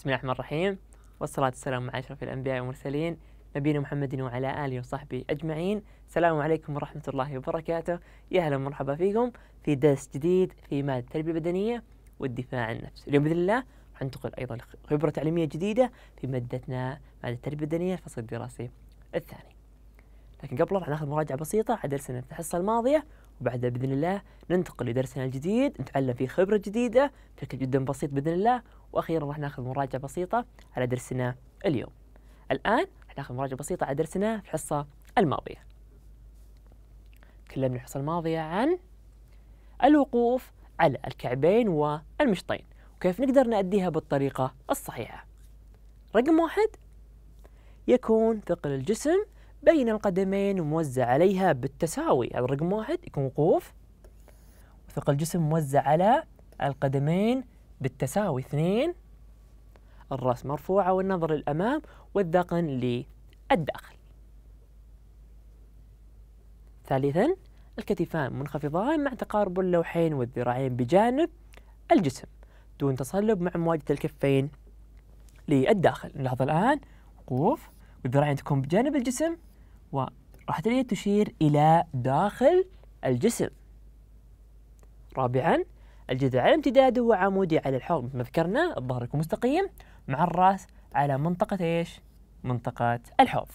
بسم الله الرحمن الرحيم والصلاة والسلام على أشرف الأنبياء والمرسلين نبينا محمد وعلى آله وصحبه أجمعين السلام عليكم ورحمة الله وبركاته يا أهلا ومرحبا فيكم في درس جديد في مادة التربية البدنية والدفاع عن النفس اليوم بإذن الله راح ننتقل أيضا خبرة تعليمية جديدة في مادتنا مادة التربية البدنية الفصل الدراسي الثاني لكن قبل راح ناخذ مراجعة بسيطة على درسنا في الحصة الماضية وبعدها بإذن الله ننتقل لدرسنا الجديد نتعلم فيه خبرة جديدة بشكل جدا بسيط بإذن الله واخيرا راح ناخذ مراجعه بسيطه على درسنا اليوم الان راح ناخذ مراجعه بسيطه على درسنا في الحصه الماضيه تكلمنا الحصه الماضيه عن الوقوف على الكعبين والمشطين وكيف نقدر نأديها بالطريقة الصحيحة رقم واحد يكون ثقل الجسم بين القدمين وموزع عليها بالتساوي هذا رقم واحد يكون وقوف وثقل الجسم موزع على القدمين بالتساوي اثنين الرأس مرفوعة والنظر للأمام والذقن للداخل ثالثا الكتفان منخفضان مع تقارب اللوحين والذراعين بجانب الجسم دون تصلب مع مواجهة الكفين للداخل نلاحظ الآن وقوف والذراعين تكون بجانب الجسم وراحة اليد تشير إلى داخل الجسم رابعا الجذع على امتداده هو عمودي على الحوض مثل ما ذكرنا الظهر يكون مستقيم مع الراس على منطقة ايش؟ منطقة الحوض.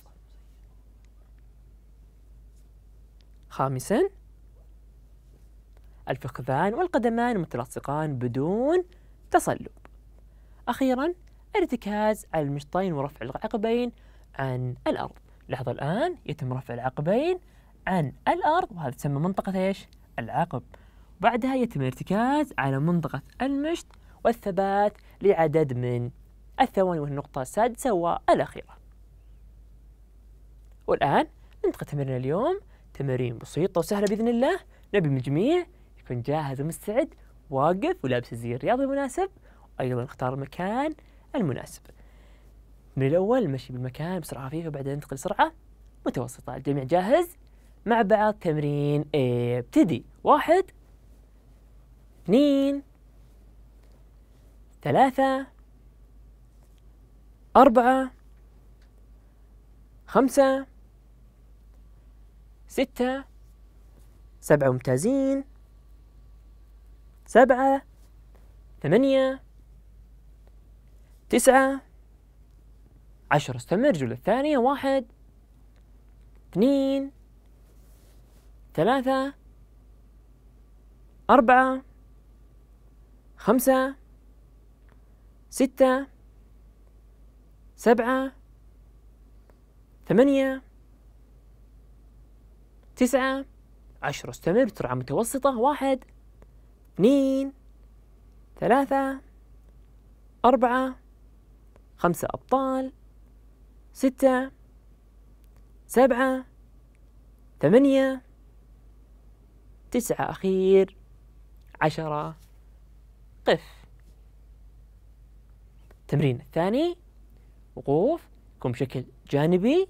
خامسا الفخذان والقدمان متلاصقان بدون تصلب. أخيرا الارتكاز على المشطين ورفع العقبين عن الأرض. لاحظوا الآن يتم رفع العقبين عن الأرض وهذا تسمى منطقة ايش؟ العقب. بعدها يتم الارتكاز على منطقة المشط والثبات لعدد من الثواني والنقطة السادسة والأخيرة والآن ننتقل تمرين اليوم تمارين بسيطة وسهلة بإذن الله نبي من الجميع يكون جاهز ومستعد واقف ولابس الزي الرياضي المناسب وأيضا اختار المكان المناسب من الأول مشي بالمكان بسرعة خفيفة وبعدين ننتقل سرعة متوسطة الجميع جاهز مع بعض تمرين ابتدي واحد اثنين ثلاثة أربعة خمسة ستة سبعة ممتازين سبعة ثمانية تسعة عشرة استمر جولة الثانية واحد اثنين ثلاثة أربعة خمسة ستة سبعة ثمانية تسعة عشرة استمر بسرعة متوسطة واحد اثنين ثلاثة أربعة خمسة أبطال ستة سبعة ثمانية تسعة أخير عشرة قف التمرين الثاني وقوف يكون بشكل جانبي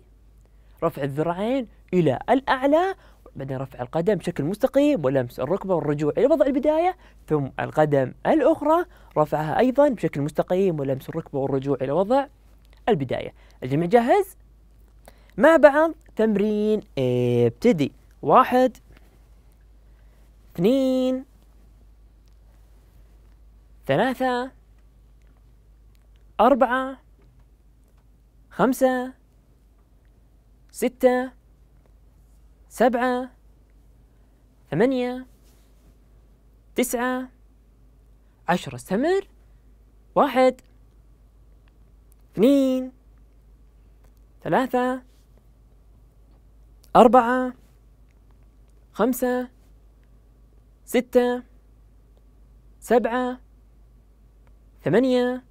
رفع الذراعين إلى الأعلى بعدين رفع القدم بشكل مستقيم ولمس الركبة والرجوع إلى وضع البداية ثم القدم الأخرى رفعها أيضا بشكل مستقيم ولمس الركبة والرجوع إلى وضع البداية الجميع جاهز؟ مع بعض تمرين ابتدي واحد اثنين ثلاثة أربعة خمسة ستة سبعة ثمانية تسعة عشرة استمر واحد اثنين ثلاثة أربعة خمسة ستة سبعة ثمانية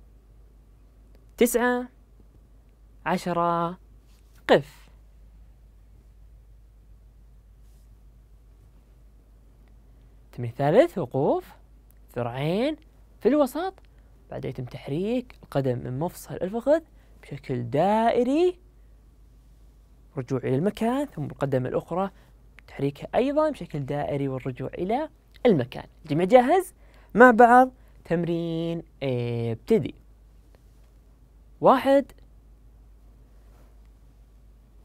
تسعة عشرة قف التمرين الثالث وقوف ذراعين في الوسط بعدين يتم تحريك القدم من مفصل الفخذ بشكل دائري رجوع إلى المكان ثم القدم الأخرى تحريكها أيضا بشكل دائري والرجوع إلى المكان الجميع جاهز مع بعض تمرين آه، ابتدي واحد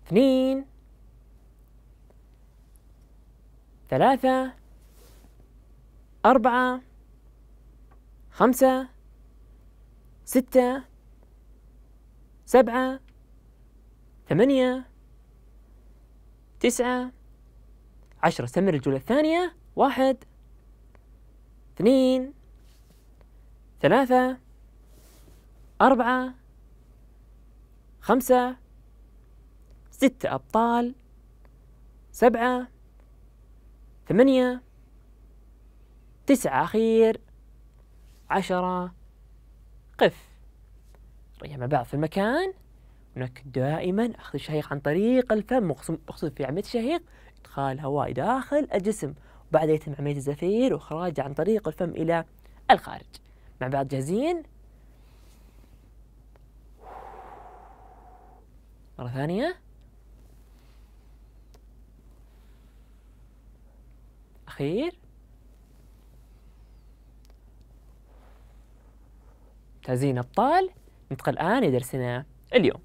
اثنين ثلاثة أربعة خمسة ستة سبعة ثمانية تسعة عشرة استمر الجولة الثانية واحد اثنين ثلاثة أربعة خمسة ستة أبطال سبعة ثمانية تسعة أخير عشرة قف ريح مع بعض في المكان هناك دائما أخذ الشهيق عن طريق الفم أقصد في عملية الشهيق إدخال هواء داخل الجسم وبعدها يتم عملية الزفير وإخراجه عن طريق الفم إلى الخارج مع بعض جاهزين مرة ثانية أخير ممتازين أبطال ننتقل الآن لدرسنا اليوم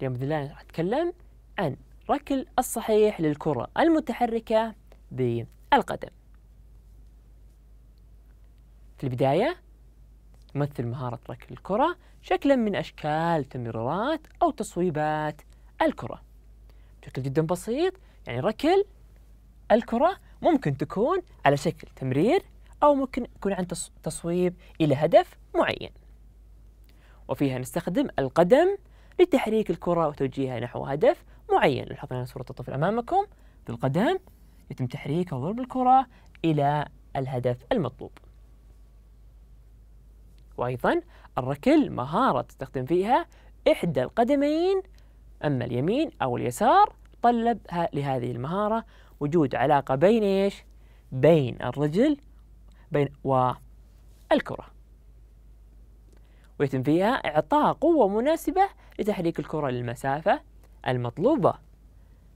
اليوم بإذن الله راح أتكلم عن ركل الصحيح للكرة المتحركة بالقدم في البداية تمثل مهارة ركل الكرة شكلا من أشكال تمريرات أو تصويبات الكرة بشكل جدا بسيط يعني ركل الكرة ممكن تكون على شكل تمرير أو ممكن يكون عن تصويب إلى هدف معين وفيها نستخدم القدم لتحريك الكرة وتوجيهها نحو هدف معين لاحظنا هنا صورة الطفل أمامكم بالقدم يتم تحريكها وضرب الكرة إلى الهدف المطلوب وأيضا الركل مهارة تستخدم فيها إحدى القدمين أما اليمين أو اليسار طلب لهذه المهارة وجود علاقة بين إيش؟ بين الرجل بين والكرة ويتم فيها إعطاء قوة مناسبة لتحريك الكرة للمسافة المطلوبة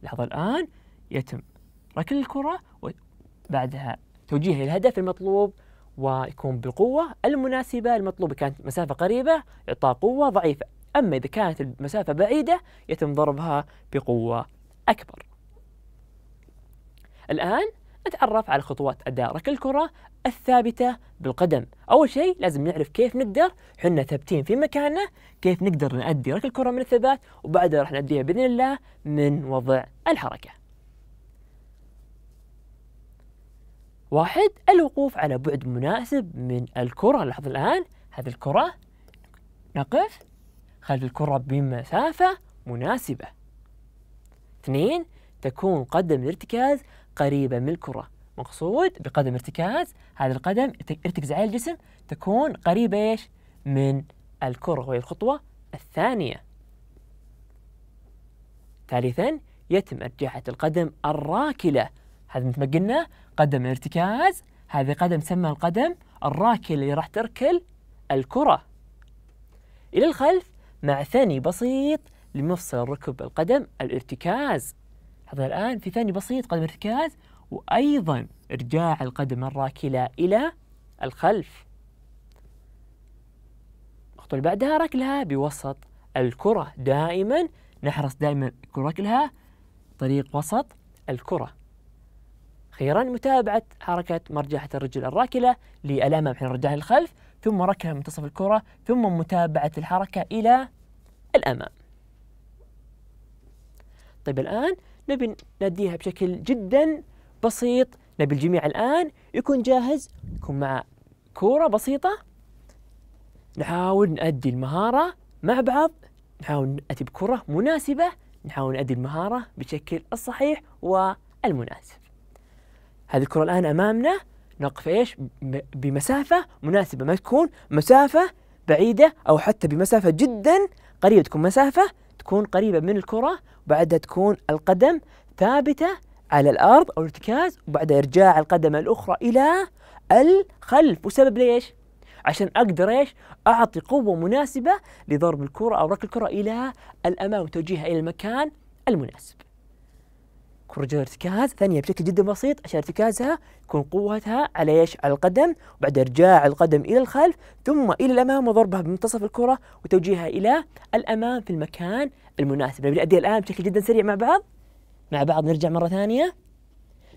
لحظة الآن يتم ركل الكرة وبعدها توجيه الهدف المطلوب ويكون بالقوة المناسبة المطلوبة كانت مسافة قريبة يعطى قوة ضعيفة أما إذا كانت المسافة بعيدة يتم ضربها بقوة أكبر الآن نتعرف على خطوات أداء ركل الكرة الثابتة بالقدم أول شيء لازم نعرف كيف نقدر حنا ثابتين في مكاننا كيف نقدر نأدي ركل الكرة من الثبات وبعدها راح نأديها بإذن الله من وضع الحركة واحد الوقوف على بعد مناسب من الكرة لاحظ الآن هذه الكرة نقف خلف الكرة بمسافة مناسبة اثنين تكون قدم الارتكاز قريبة من الكرة مقصود بقدم ارتكاز هذا القدم ارتكز على الجسم تكون قريبة ايش من الكرة وهي الخطوة الثانية ثالثا يتم ارجاحة القدم الراكلة هذا مثل ما قلنا قدم ارتكاز هذا قدم تسمى القدم الراكل اللي راح تركل الكرة إلى الخلف مع ثني بسيط لمفصل ركب القدم الارتكاز هذا الآن في ثاني بسيط قدم ارتكاز وأيضا إرجاع القدم الراكلة إلى الخلف الخطوة اللي بعدها ركلها بوسط الكرة دائما نحرص دائما ركلها طريق وسط الكرة أخيرا متابعة حركة مرجحة الرجل الراكلة للأمام حين رجعها للخلف ثم ركلها منتصف الكرة ثم متابعة الحركة إلى الأمام طيب الآن نبي نديها بشكل جدا بسيط نبي الجميع الآن يكون جاهز يكون مع كورة بسيطة نحاول نأدي المهارة مع بعض نحاول نأتي بكرة مناسبة نحاول نأدي المهارة بشكل الصحيح والمناسب هذه الكرة الآن أمامنا نقف إيش بمسافة مناسبة ما تكون مسافة بعيدة أو حتى بمسافة جدا قريبة تكون مسافة تكون قريبة من الكرة وبعدها تكون القدم ثابتة على الأرض أو الارتكاز وبعدها إرجاع القدم الأخرى إلى الخلف وسبب ليش؟ عشان أقدر إيش؟ أعطي قوة مناسبة لضرب الكرة أو ركل الكرة إلى الأمام وتوجيهها إلى المكان المناسب رجل ارتكاز ثانية بشكل جدا بسيط عشان ارتكازها تكون قوتها على ايش؟ على القدم وبعد ارجاع القدم الى الخلف ثم الى الامام وضربها بمنتصف الكرة وتوجيهها الى الامام في المكان المناسب، نبي نأديها الان بشكل جدا سريع مع بعض مع بعض نرجع مرة ثانية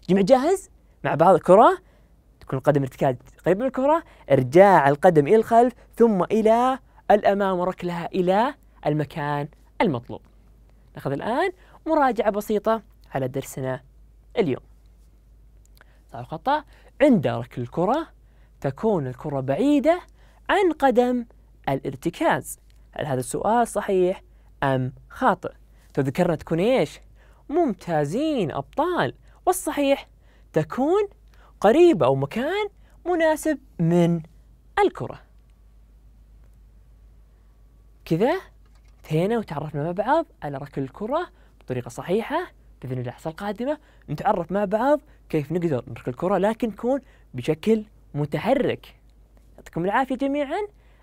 جمع جاهز مع بعض الكرة تكون القدم ارتكاز قريب من الكرة ارجاع القدم الى الخلف ثم الى الامام وركلها الى المكان المطلوب. ناخذ الان مراجعة بسيطة على درسنا اليوم صح خطأ عند ركل الكرة تكون الكرة بعيدة عن قدم الارتكاز هل هذا السؤال صحيح أم خاطئ تذكرنا تكون إيش ممتازين أبطال والصحيح تكون قريبة أو مكان مناسب من الكرة كذا انتهينا وتعرفنا مع بعض على ركل الكرة بطريقة صحيحة باذن الله الحصه القادمه نتعرف مع بعض كيف نقدر نرك الكره لكن تكون بشكل متحرك يعطيكم العافيه جميعا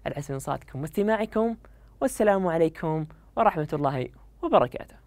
على حسن صوتكم واستماعكم والسلام عليكم ورحمه الله وبركاته